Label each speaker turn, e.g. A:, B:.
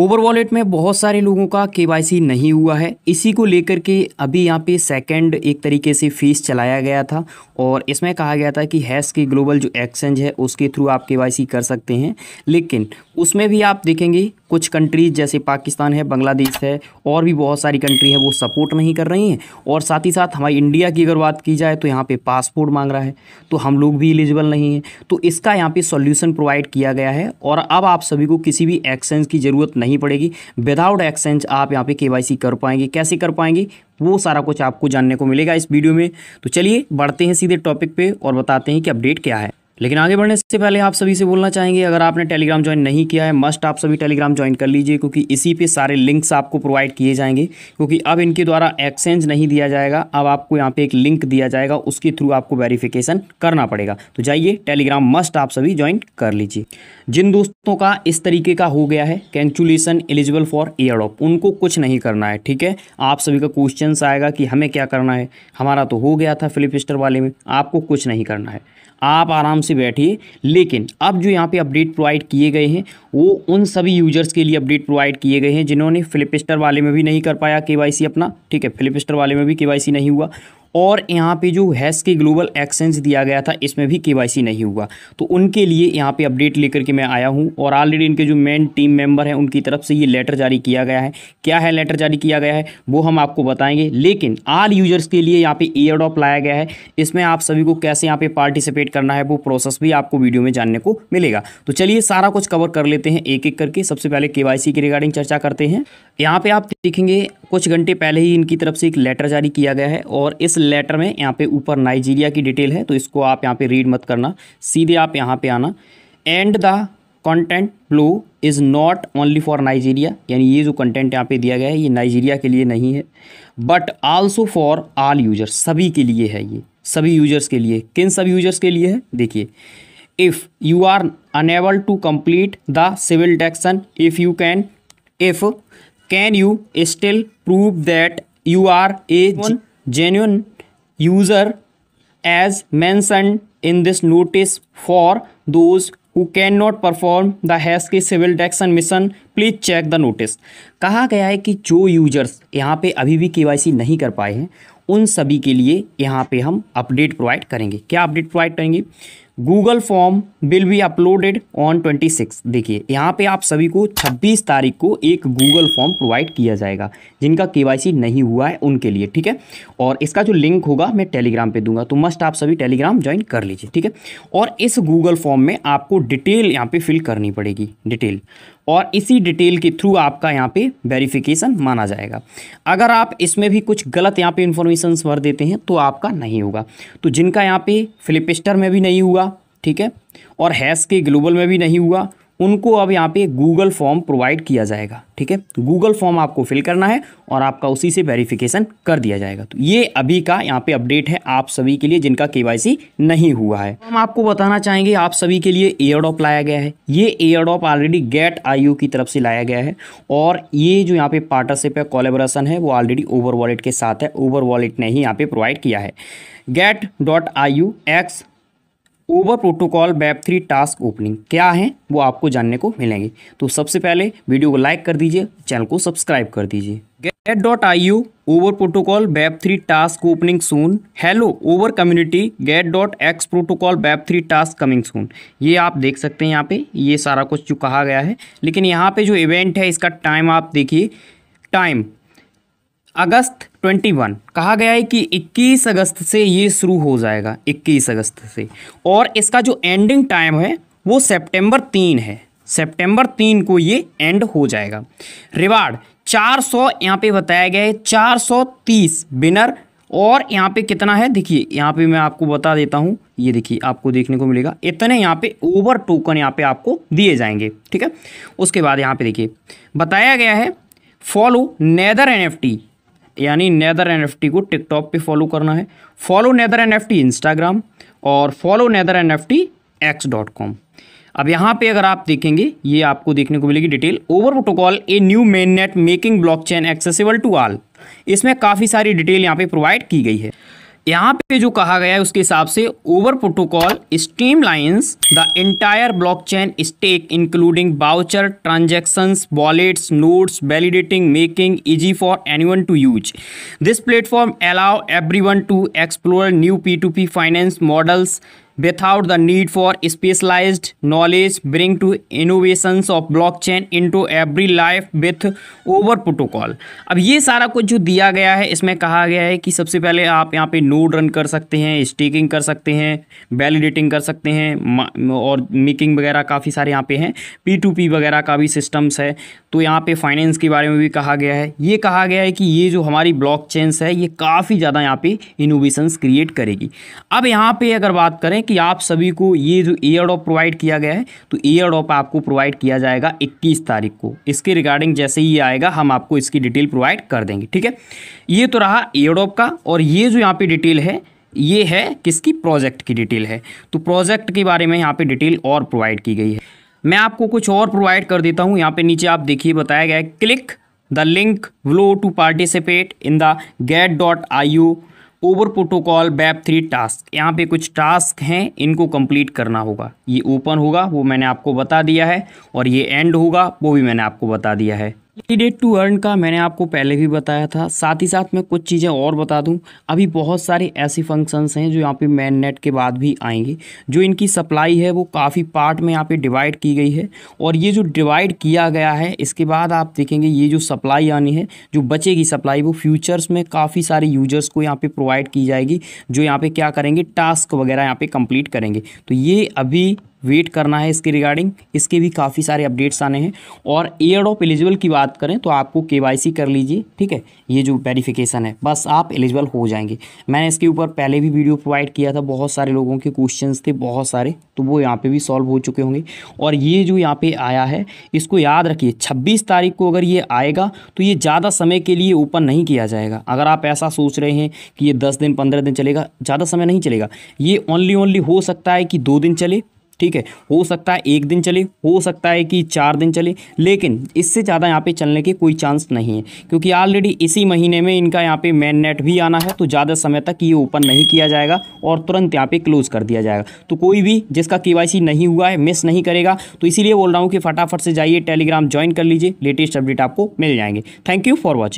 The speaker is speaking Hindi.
A: ओवर वॉलेट में बहुत सारे लोगों का के नहीं हुआ है इसी को लेकर के अभी यहाँ पे सेकंड एक तरीके से फीस चलाया गया था और इसमें कहा गया था कि हैस के ग्लोबल जो एक्सचेंज है उसके थ्रू आप के कर सकते हैं लेकिन उसमें भी आप देखेंगे कुछ कंट्रीज़ जैसे पाकिस्तान है बांग्लादेश है और भी बहुत सारी कंट्री है वो सपोर्ट नहीं कर रही हैं और साथ ही साथ हमारी इंडिया की अगर बात की जाए तो यहाँ पे पासपोर्ट मांग रहा है तो हम लोग भी एलिजिबल नहीं हैं तो इसका यहाँ पे सॉल्यूशन प्रोवाइड किया गया है और अब आप सभी को किसी भी एक्सचेंज की ज़रूरत नहीं पड़ेगी विदाउट एक्सचेंज आप यहाँ पर के कर पाएंगे कैसे कर पाएंगे वो सारा कुछ आपको जानने को मिलेगा इस वीडियो में तो चलिए बढ़ते हैं सीधे टॉपिक पर और बताते हैं कि अपडेट क्या है लेकिन आगे बढ़ने से पहले आप सभी से बोलना चाहेंगे अगर आपने टेलीग्राम ज्वाइन नहीं किया है मस्ट आप सभी टेलीग्राम ज्वाइन कर लीजिए क्योंकि इसी पे सारे लिंक्स आपको प्रोवाइड किए जाएंगे क्योंकि अब इनके द्वारा एक्सचेंज नहीं दिया जाएगा अब आपको यहाँ पे एक लिंक दिया जाएगा उसके थ्रू आपको वेरिफिकेशन करना पड़ेगा तो जाइए टेलीग्राम मस्ट आप सभी ज्वाइन कर लीजिए जिन दोस्तों का इस तरीके का हो गया है कैंचुलेशन एलिजिबल फॉर एयरडॉप उनको कुछ नहीं करना है ठीक है आप सभी का क्वेश्चन आएगा कि हमें क्या करना है हमारा तो हो गया था फ्लिप स्टर वाले में आपको कुछ नहीं करना है आप आराम से बैठिए लेकिन अब जो यहाँ पे अपडेट प्रोवाइड किए गए हैं वो उन सभी यूजर्स के लिए अपडेट प्रोवाइड किए गए हैं जिन्होंने फ्लिपस्टर वाले में भी नहीं कर पाया के अपना ठीक है फ्लिपस्टर वाले में भी के नहीं हुआ और यहाँ पे जो हैस के ग्लोबल एक्सचेंज दिया गया था इसमें भी केवाईसी नहीं हुआ तो उनके लिए यहाँ पे अपडेट लेकर के मैं आया हूँ और ऑलरेडी इनके जो मेन टीम मेंबर हैं उनकी तरफ से ये लेटर जारी किया गया है क्या है लेटर जारी किया गया है वो हम आपको बताएंगे लेकिन आल यूजर्स के लिए यहाँ पे ईयर डॉप लाया गया है इसमें आप सभी को कैसे यहाँ पे पार्टिसिपेट करना है वो प्रोसेस भी आपको वीडियो में जानने को मिलेगा तो चलिए सारा कुछ कवर कर लेते हैं एक एक करके सबसे पहले के की रिगार्डिंग चर्चा करते हैं यहाँ पे आप देखेंगे कुछ घंटे पहले ही इनकी तरफ से एक लेटर जारी किया गया है और इस लेटर में यहाँ पे ऊपर नाइजीरिया की डिटेल है तो इसको आप यहाँ पे रीड मत करना सीधे आप यहाँ पे आना and the content below is not only for Nigeria यानी ये जो कंटेंट यहाँ पे दिया गया है ये नाइजीरिया के लिए नहीं है but also for all users सभी के लिए है ये सभी यूजर्स के लिए किन सब यूजर्स के लिए है देखिए if you are unable to complete the sybil detection if you can if can you still prove that you are a genuine user as mentioned in this notice for those who cannot perform the हैस्की sybil detection mission please check the notice कहा गया है कि जो यूजर्स यहाँ पर अभी भी के वाई सी नहीं कर पाए हैं उन सभी के लिए यहाँ पे हम अपडेट प्रोवाइड करेंगे क्या अपडेट प्रोवाइड करेंगे Google form will be uploaded on twenty six देखिए यहाँ पे आप सभी को छब्बीस तारीख को एक गूगल फॉर्म प्रोवाइड किया जाएगा जिनका के नहीं हुआ है उनके लिए ठीक है और इसका जो लिंक होगा मैं टेलीग्राम पे दूंगा तो मस्ट आप सभी टेलीग्राम ज्वाइन कर लीजिए ठीक है और इस गूगल फॉर्म में आपको डिटेल यहाँ पे फिल करनी पड़ेगी डिटेल और इसी डिटेल के थ्रू आपका यहाँ पे वेरिफिकेशन माना जाएगा अगर आप इसमें भी कुछ गलत यहाँ पे इंफॉर्मेशन भर देते हैं तो आपका नहीं होगा तो जिनका यहाँ पे फ्लिपस्टर में भी नहीं हुआ ठीक है और हैस के ग्लोबल में भी नहीं हुआ उनको अब यहाँ पे गूगल फॉर्म प्रोवाइड किया जाएगा ठीक है गूगल फॉर्म आपको फिल करना है और आपका उसी से वेरिफिकेशन कर दिया जाएगा तो ये अभी का यहाँ पे अपडेट है आप सभी के लिए जिनका केवाईसी नहीं हुआ है हम आपको बताना चाहेंगे आप सभी के लिए एयरडॉप लाया गया है ये एयरडॉप ऑलरेडी गेट आई की तरफ से लाया गया है और ये जो यहाँ पे पार्टनरशिप है कोलेबोरेशन है वो ऑलरेडी ओवर वॉलेट के साथ है ओवर वॉलेट ने ही यहाँ पे प्रोवाइड किया है gate dot I U X over protocol web three task opening क्या है वो आपको जानने को मिलेंगे तो सबसे पहले वीडियो को लाइक कर दीजिए चैनल को सब्सक्राइब कर दीजिए gate dot I U over protocol web three task opening soon hello over community gate dot X protocol web three task coming soon ये आप देख सकते हैं यहाँ पे ये सारा कुछ जो कहा गया है लेकिन यहाँ पे जो इवेंट है इसका टाइम आप देखिए टाइम अगस्त 21 कहा गया है कि 21 अगस्त से ये शुरू हो जाएगा 21 अगस्त से और इसका जो एंडिंग टाइम है वो सितंबर तीन है सितंबर तीन को ये एंड हो जाएगा रिवार्ड 400 सौ यहाँ पे बताया गया है 430 बिनर और यहाँ पे कितना है देखिए यहाँ पे मैं आपको बता देता हूँ ये देखिए आपको देखने को मिलेगा इतने यहाँ पे ओवर टोकन यहाँ पे आपको दिए जाएंगे ठीक है उसके बाद यहाँ पे देखिए बताया गया है फॉलो नेदर एन यानी नैदर एन एफ टी को टिकटॉक पे फॉलो करना है follow Nether N F T Instagram और follow Nether N F T X dot com अब यहाँ पे अगर आप देखेंगे ये आपको देखने को मिलेगी detail over protocol a new main net making blockchain accessible to all इसमें काफ़ी सारी डिटेल यहाँ पे प्रोवाइड की गई है यहाँ पे जो कहा गया है उसके हिसाब से over protocol streamlines the block blockchain stack including voucher transaction wallets nodes validating making easy for anyone to use this platform allow everyone to explore new P to P finance models without the need for specialized knowledge bring to innovations of blockchain into every life with over protocol अब ये सारा कुछ जो दिया गया है इसमें कहा गया है कि सबसे पहले आप यहाँ पे नोड रन कर सकते हैं स्टेकिंग कर सकते हैं वैलिडेटिंग कर सकते हैं और मेकिंग वगैरह काफ़ी सारे यहाँ पे हैं पी टू पी वगैरह का भी सिस्टम्स है तो यहाँ पे फाइनेंस के बारे में भी कहा गया है ये कहा गया है कि ये जो हमारी ब्लॉक है ये काफ़ी ज़्यादा यहाँ पे इनोवेशंस क्रिएट करेगी अब यहाँ पे अगर बात करें कि कि आप सभी को ये जो ईयर ड्रॉप प्रोवाइड किया गया है तो ईयर ड्रॉप आपको प्रोवाइड किया जाएगा इक्कीस तारीख को इसके रिगार्डिंग जैसे ही आएगा हम आपको इसकी डिटेल प्रोवाइड कर देंगे ठीक है ये तो रहा ईयर ड्रॉप का और ये जो यहाँ पे डिटेल है ये है किसकी प्रोजेक्ट की डिटेल है तो प्रोजेक्ट के बारे में यहाँ पर डिटेल और प्रोवाइड की गई है मैं आपको कुछ और प्रोवाइड कर देता हूँ यहाँ पर नीचे आप देखिए बताया गया है click the link below to participate in the Gate dot I U over Protocol web three task यहाँ पे कुछ टास्क हैं इनको कंप्लीट करना होगा ये ओपन होगा वो मैंने आपको बता दिया है और ये एंड होगा वो भी मैंने आपको बता दिया है डेट टू अर्न का मैंने आपको पहले भी बताया था साथ ही साथ मैं कुछ चीज़ें और बता दूं अभी बहुत सारे ऐसे फंक्शंस हैं जो यहाँ पे मेन नेट के बाद भी आएंगे जो इनकी सप्लाई है वो काफ़ी पार्ट में यहाँ पे डिवाइड की गई है और ये जो डिवाइड किया गया है इसके बाद आप देखेंगे ये जो सप्लाई आनी है जो बचेगी सप्लाई वो फ्यूचर्स में काफ़ी सारे यूजर्स को यहाँ पर प्रोवाइड की जाएगी जो यहाँ पर क्या करेंगे टास्क वगैरह यहाँ पर कंप्लीट करेंगे तो ये अभी वेट करना है इसके रिगार्डिंग इसके भी काफ़ी सारे अपडेट्स आने हैं और एयर ऑफ एलिजिबल की बात करें तो आपको के कर लीजिए ठीक है ये जो वेरीफ़िकेशन है बस आप एलिजिबल हो जाएंगे मैंने इसके ऊपर पहले भी वीडियो प्रोवाइड किया था बहुत सारे लोगों के क्वेश्चन थे बहुत सारे तो वो यहाँ पर भी सॉल्व हो चुके होंगे और ये जो यहाँ पर आया है इसको याद रखिए छब्बीस तारीख को अगर ये आएगा तो ये ज़्यादा समय के लिए ओपन नहीं किया जाएगा अगर आप ऐसा सोच रहे हैं कि ये दस दिन पंद्रह दिन चलेगा ज़्यादा समय नहीं चलेगा ये ओनली ओनली हो सकता है कि दो दिन चले ठीक है हो सकता है एक दिन चले हो सकता है कि चार दिन चले लेकिन इससे ज़्यादा यहाँ पे चलने के कोई चांस नहीं है क्योंकि ऑलरेडी इसी महीने में इनका यहाँ पे मेन नेट भी आना है तो ज़्यादा समय तक ये ओपन नहीं किया जाएगा और तुरंत यहाँ पे क्लोज़ कर दिया जाएगा तो कोई भी जिसका के नहीं हुआ है मिस नहीं करेगा तो इसीलिए बोल रहा हूँ कि फटाफट से जाइए टेलीग्राम ज्वाइन कर लीजिए लेटेस्ट अपडेट आपको मिल जाएंगे थैंक यू फॉर वॉचिंग